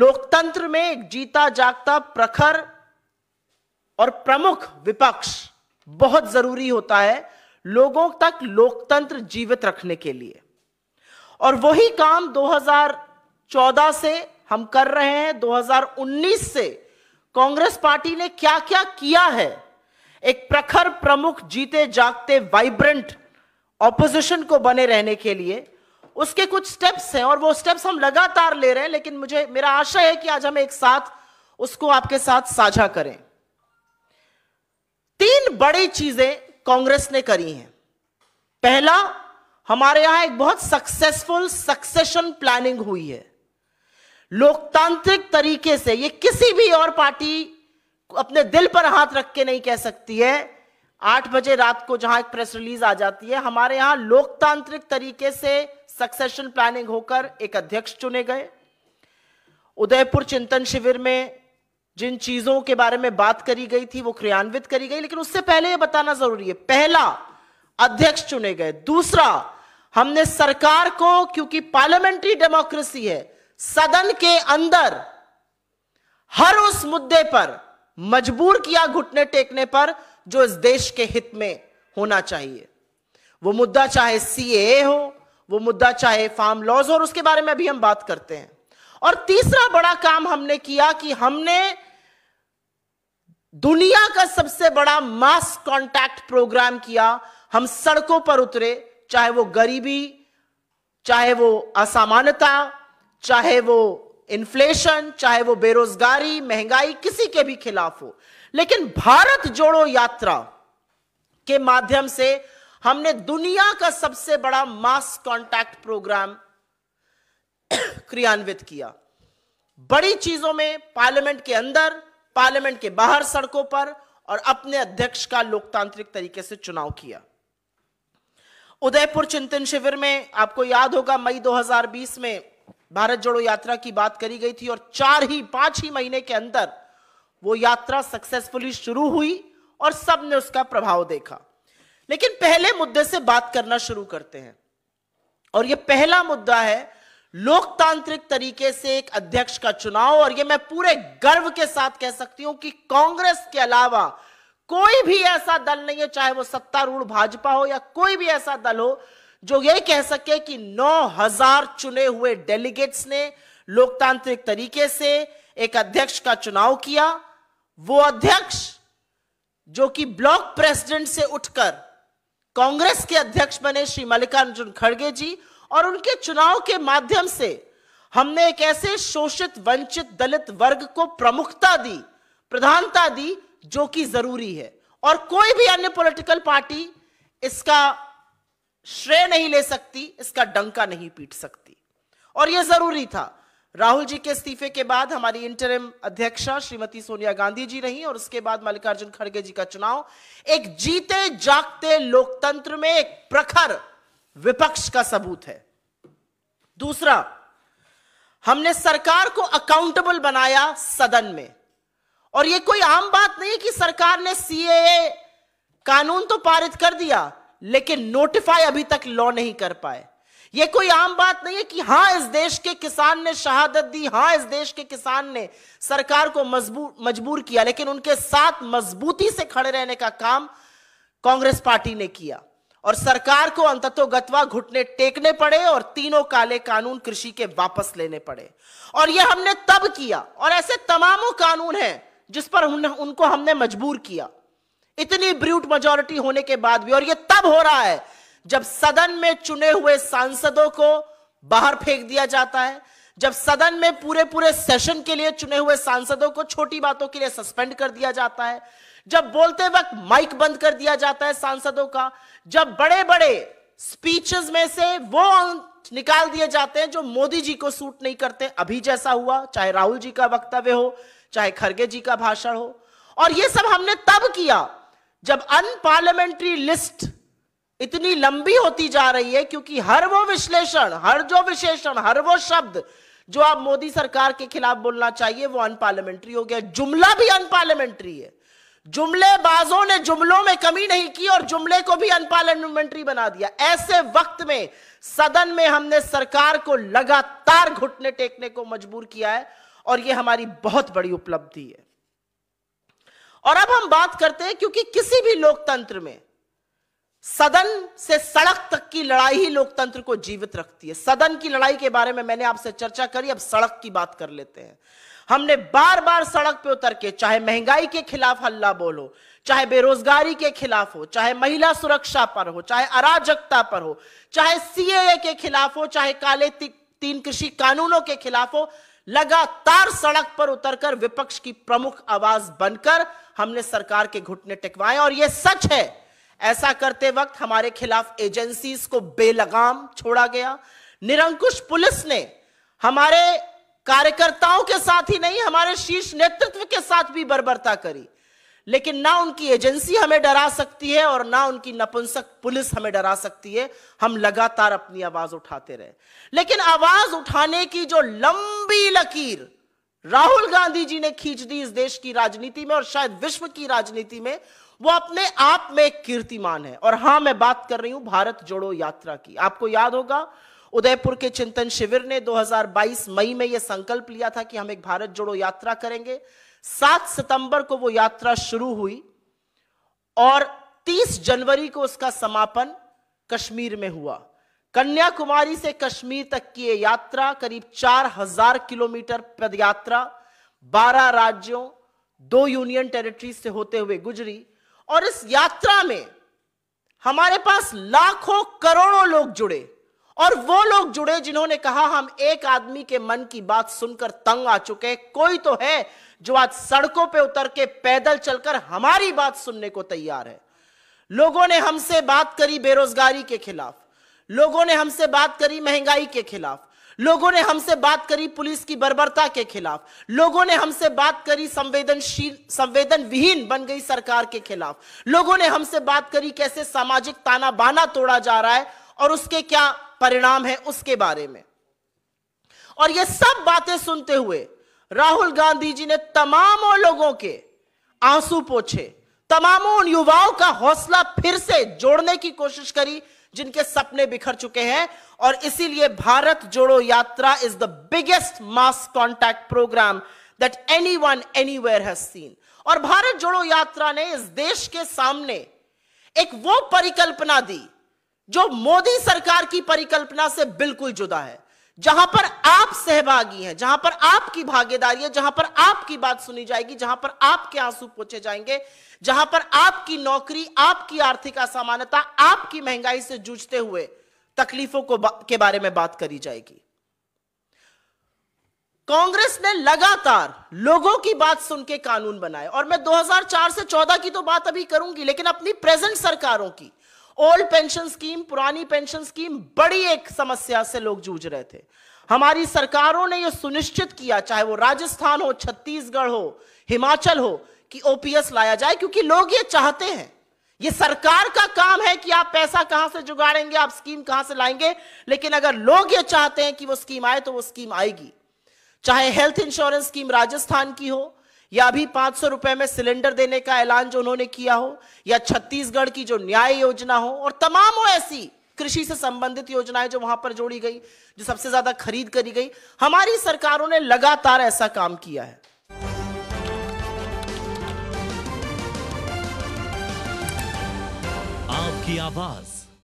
लोकतंत्र में एक जीता जागता प्रखर और प्रमुख विपक्ष बहुत जरूरी होता है लोगों तक लोकतंत्र जीवित रखने के लिए और वही काम 2014 से हम कर रहे हैं 2019 से कांग्रेस पार्टी ने क्या क्या किया है एक प्रखर प्रमुख जीते जागते वाइब्रेंट ऑपोजिशन को बने रहने के लिए उसके कुछ स्टेप्स हैं और वो स्टेप्स हम लगातार ले रहे हैं लेकिन मुझे मेरा आशा है कि आज हम एक साथ उसको आपके साथ साझा करें तीन बड़ी चीजें कांग्रेस ने करी हैं पहला हमारे यहां एक बहुत सक्सेसफुल सक्सेशन प्लानिंग हुई है लोकतांत्रिक तरीके से ये किसी भी और पार्टी अपने दिल पर हाथ रख के नहीं कह सकती है आठ बजे रात को जहां एक प्रेस रिलीज आ जाती है हमारे यहां लोकतांत्रिक तरीके से सक्सेशन प्लानिंग होकर एक अध्यक्ष चुने गए उदयपुर चिंतन शिविर में जिन चीजों के बारे में बात करी गई थी वो क्रियान्वित करी गई लेकिन उससे पहले यह बताना जरूरी है पहला अध्यक्ष चुने गए दूसरा हमने सरकार को क्योंकि पार्लियामेंट्री डेमोक्रेसी है सदन के अंदर हर उस मुद्दे पर मजबूर किया घुटने टेकने पर जो इस देश के हित में होना चाहिए वो मुद्दा चाहे सीएए हो वो मुद्दा चाहे फार्म लॉज और उसके बारे में भी हम बात करते हैं और तीसरा बड़ा काम हमने किया कि हमने दुनिया का सबसे बड़ा मास कांटेक्ट प्रोग्राम किया हम सड़कों पर उतरे चाहे वो गरीबी चाहे वो असामान्यता चाहे वो इन्फ्लेशन चाहे वो बेरोजगारी महंगाई किसी के भी खिलाफ हो लेकिन भारत जोड़ो यात्रा के माध्यम से हमने दुनिया का सबसे बड़ा मास कांटेक्ट प्रोग्राम क्रियान्वित किया बड़ी चीजों में पार्लियामेंट के अंदर पार्लियामेंट के बाहर सड़कों पर और अपने अध्यक्ष का लोकतांत्रिक तरीके से चुनाव किया उदयपुर चिंतन शिविर में आपको याद होगा मई 2020 में भारत जोड़ो यात्रा की बात करी गई थी और चार ही पांच ही महीने के अंदर वो यात्रा सक्सेसफुली शुरू हुई और सबने उसका प्रभाव देखा लेकिन पहले मुद्दे से बात करना शुरू करते हैं और यह पहला मुद्दा है लोकतांत्रिक तरीके से एक अध्यक्ष का चुनाव और यह मैं पूरे गर्व के साथ कह सकती हूं कि कांग्रेस के अलावा कोई भी ऐसा दल नहीं है चाहे वो सत्तारूढ़ भाजपा हो या कोई भी ऐसा दल हो जो ये कह सके कि 9000 चुने हुए डेलीगेट्स ने लोकतांत्रिक तरीके से एक अध्यक्ष का चुनाव किया वो अध्यक्ष जो कि ब्लॉक प्रेसिडेंट से उठकर कांग्रेस के अध्यक्ष बने श्री मल्लिकार्जुन खड़गे जी और उनके चुनाव के माध्यम से हमने एक ऐसे शोषित वंचित दलित वर्ग को प्रमुखता दी प्रधानता दी जो कि जरूरी है और कोई भी अन्य पॉलिटिकल पार्टी इसका श्रेय नहीं ले सकती इसका डंका नहीं पीट सकती और यह जरूरी था राहुल जी के इस्तीफे के बाद हमारी इंटरिम अध्यक्षा श्रीमती सोनिया गांधी जी रही और उसके बाद मल्लिकार्जुन खड़गे जी का चुनाव एक जीते जागते लोकतंत्र में एक प्रखर विपक्ष का सबूत है दूसरा हमने सरकार को अकाउंटेबल बनाया सदन में और यह कोई आम बात नहीं कि सरकार ने सीएए कानून तो पारित कर दिया लेकिन नोटिफाई अभी तक लॉ नहीं कर पाए ये कोई आम बात नहीं है कि हां इस देश के किसान ने शहादत दी हाँ इस देश के किसान ने सरकार को मजबूर मजबूर किया लेकिन उनके साथ मजबूती से खड़े रहने का काम कांग्रेस पार्टी ने किया और सरकार को गतवा घुटने टेकने पड़े और तीनों काले कानून कृषि के वापस लेने पड़े और यह हमने तब किया और ऐसे तमामों कानून हैं जिस पर उन, उनको हमने मजबूर किया इतनी ब्रूट मेजोरिटी होने के बाद भी और यह तब हो रहा है जब सदन में चुने हुए सांसदों को बाहर फेंक दिया जाता है जब सदन में पूरे पूरे सेशन के लिए चुने हुए सांसदों को छोटी बातों के लिए सस्पेंड कर दिया जाता है जब बोलते वक्त माइक बंद कर दिया जाता है सांसदों का जब बड़े बड़े स्पीचेस में से वो निकाल दिए जाते हैं जो मोदी जी को सूट नहीं करते अभी जैसा हुआ चाहे राहुल जी का वक्तव्य हो चाहे खड़गे जी का भाषण हो और ये सब हमने तब किया जब अनपार्लियामेंट्री लिस्ट इतनी लंबी होती जा रही है क्योंकि हर वो विश्लेषण हर जो विशेषण हर वो शब्द जो आप मोदी सरकार के खिलाफ बोलना चाहिए वो अनपार्लियामेंट्री हो गया जुमला भी अनपार्लियामेंट्री है जुमलेबाजों ने जुमलों में कमी नहीं की और जुमले को भी अनपार्लियामेंट्री बना दिया ऐसे वक्त में सदन में हमने सरकार को लगातार घुटने टेकने को मजबूर किया है और यह हमारी बहुत बड़ी उपलब्धि है और अब हम बात करते हैं क्योंकि किसी भी लोकतंत्र में सदन से सड़क तक की लड़ाई ही लोकतंत्र को जीवित रखती है सदन की लड़ाई के बारे में मैंने आपसे चर्चा करी अब सड़क की बात कर लेते हैं हमने बार बार सड़क पे उतर के चाहे महंगाई के खिलाफ हल्ला बोलो चाहे बेरोजगारी के खिलाफ हो चाहे महिला सुरक्षा पर हो चाहे अराजकता पर हो चाहे सीएए के खिलाफ हो चाहे काले ती, तीन कृषि कानूनों के खिलाफ हो लगातार सड़क पर उतरकर विपक्ष की प्रमुख आवाज बनकर हमने सरकार के घुटने टिकवाए और यह सच है ऐसा करते वक्त हमारे खिलाफ एजेंसीज को बेलगाम छोड़ा गया निरंकुश पुलिस ने हमारे कार्यकर्ताओं के साथ ही नहीं हमारे शीर्ष नेतृत्व के साथ भी बर्बरता करी लेकिन ना उनकी एजेंसी हमें डरा सकती है और ना उनकी नपुंसक पुलिस हमें डरा सकती है हम लगातार अपनी आवाज उठाते रहे लेकिन आवाज उठाने की जो लंबी लकीर राहुल गांधी जी ने खींच दी इस देश की राजनीति में और शायद विश्व की राजनीति में वो अपने आप में कीर्तिमान है और हां मैं बात कर रही हूं भारत जोड़ो यात्रा की आपको याद होगा उदयपुर के चिंतन शिविर ने 2022 मई में यह संकल्प लिया था कि हम एक भारत जोड़ो यात्रा करेंगे 7 सितंबर को वो यात्रा शुरू हुई और 30 जनवरी को उसका समापन कश्मीर में हुआ कन्याकुमारी से कश्मीर तक की यात्रा करीब चार हजार किलोमीटर पदयात्रा बारह राज्यों दो यूनियन टेरिटरी से होते हुए गुजरी और इस यात्रा में हमारे पास लाखों करोड़ों लोग जुड़े और वो लोग जुड़े जिन्होंने कहा हम एक आदमी के मन की बात सुनकर तंग आ चुके हैं कोई तो है जो आज सड़कों पे उतर के पैदल चलकर हमारी बात सुनने को तैयार है लोगों ने हमसे बात करी बेरोजगारी के खिलाफ लोगों ने हमसे बात करी महंगाई के खिलाफ लोगों ने हमसे बात करी पुलिस की बर्बरता के खिलाफ लोगों ने हमसे बात करी संवेदनशील संवेदन विहीन बन गई सरकार के खिलाफ लोगों ने हमसे बात करी कैसे सामाजिक ताना बाना तोड़ा जा रहा है और उसके क्या परिणाम है उसके बारे में और ये सब बातें सुनते हुए राहुल गांधी जी ने तमाम लोगों के आंसू पोछे तमाम उन युवाओं का हौसला फिर से जोड़ने की कोशिश करी जिनके सपने बिखर चुके हैं और इसीलिए Bharat Jodo Yatra is the biggest mass contact program that anyone anywhere has seen और भारत जोड़ो यात्रा ने इस देश के सामने एक वो परिकल्पना दी जो मोदी सरकार की परिकल्पना से बिल्कुल जुदा है जहां पर आप सहभागी हैं जहां पर आपकी भागीदारी है जहां पर आपकी बात सुनी जाएगी जहां पर आपके आंसू पोचे जाएंगे जहां पर आपकी नौकरी आपकी आर्थिक असमानता आपकी महंगाई से जूझते हुए तकलीफों को के बारे में बात करी जाएगी कांग्रेस ने लगातार लोगों की बात सुन के कानून बनाए और मैं 2004 से 14 की तो बात अभी करूंगी लेकिन अपनी प्रेजेंट सरकारों की ओल्ड पेंशन स्कीम पुरानी पेंशन स्कीम बड़ी एक समस्या से लोग जूझ रहे थे हमारी सरकारों ने यह सुनिश्चित किया चाहे वो राजस्थान हो छत्तीसगढ़ हो हिमाचल हो कि ओपीएस लाया जाए क्योंकि लोग ये चाहते हैं ये सरकार का काम है कि आप पैसा कहां से जुगाड़ेंगे आप स्कीम कहां से लाएंगे लेकिन अगर लोग ये चाहते हैं कि वो स्कीम आए तो वो स्कीम आएगी चाहे हेल्थ इंश्योरेंस स्कीम राजस्थान की हो या अभी पांच सौ रुपए में सिलेंडर देने का ऐलान जो उन्होंने किया हो या छत्तीसगढ़ की जो न्याय योजना हो और तमाम हो ऐसी कृषि से संबंधित योजनाएं जो वहां पर जोड़ी गई जो सबसे ज्यादा खरीद करी गई हमारी सरकारों ने लगातार ऐसा काम किया है आपकी आवाज